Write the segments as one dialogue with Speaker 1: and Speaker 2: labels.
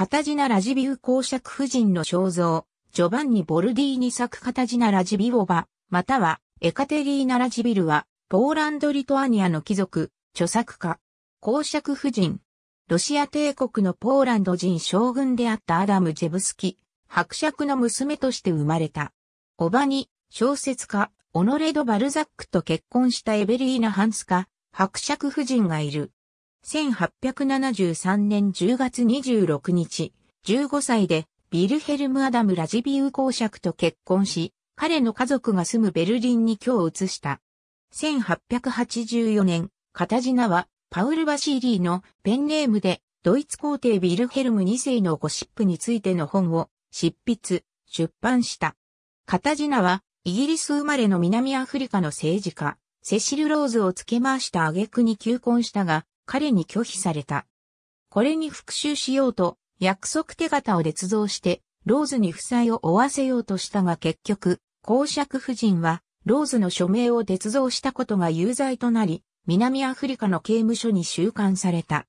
Speaker 1: カタジナ・ラジビウ公爵夫人の肖像、ジョバンニ・ボルディーニ作カタジナ・ラジビウォバ、またはエカテリーナ・ラジビルは、ポーランド・リトアニアの貴族、著作家、公爵夫人、ロシア帝国のポーランド人将軍であったアダム・ジェブスキ、伯爵の娘として生まれた。おばに、小説家、オノレド・バルザックと結婚したエベリーナ・ハンスカ、伯爵夫人がいる。1873年10月26日、15歳でビルヘルム・アダム・ラジビウ公爵と結婚し、彼の家族が住むベルリンに今日移した。1884年、カタジナはパウル・バシーリーのペンネームでドイツ皇帝ビルヘルム2世のゴシップについての本を執筆、出版した。カタジナはイギリス生まれの南アフリカの政治家、セシル・ローズを付け回した挙句に求婚したが、彼に拒否された。これに復讐しようと、約束手形を捏造して、ローズに負債を負わせようとしたが結局、公爵夫人は、ローズの署名を捏造したことが有罪となり、南アフリカの刑務所に収監された。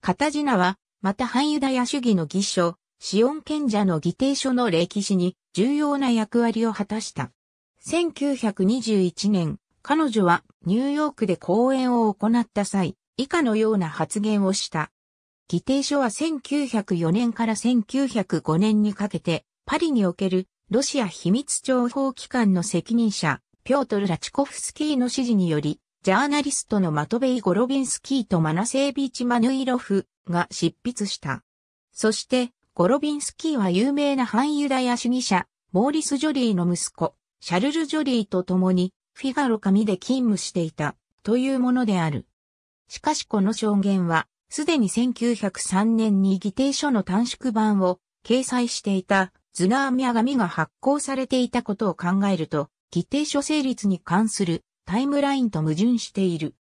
Speaker 1: カタジナは、また反ユダヤ主義の偽証、シオン賢者の議定書の歴史に重要な役割を果たした。1921年、彼女はニューヨークで講演を行った際、以下のような発言をした。議定書は1904年から1905年にかけて、パリにおけるロシア秘密情報機関の責任者、ピョートル・ラチコフスキーの指示により、ジャーナリストのマトベイ・ゴロビンスキーとマナセービーチ・マヌイロフが執筆した。そして、ゴロビンスキーは有名な反ユダヤ主義者、モーリス・ジョリーの息子、シャルル・ジョリーと共に、フィガロ紙で勤務していた、というものである。しかしこの証言は、すでに1903年に議定書の短縮版を掲載していたズガーミヤ紙が発行されていたことを考えると、議定書成立に関するタイムラインと矛盾している。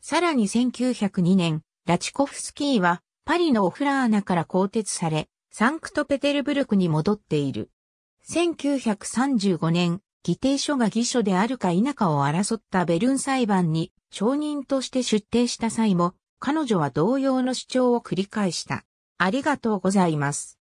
Speaker 1: さらに1902年、ラチコフスキーはパリのオフラーナから更迭され、サンクトペテルブルクに戻っている。1935年、議定書が偽書であるか否かを争ったベルン裁判に証人として出廷した際も、彼女は同様の主張を繰り返した。ありがとうございます。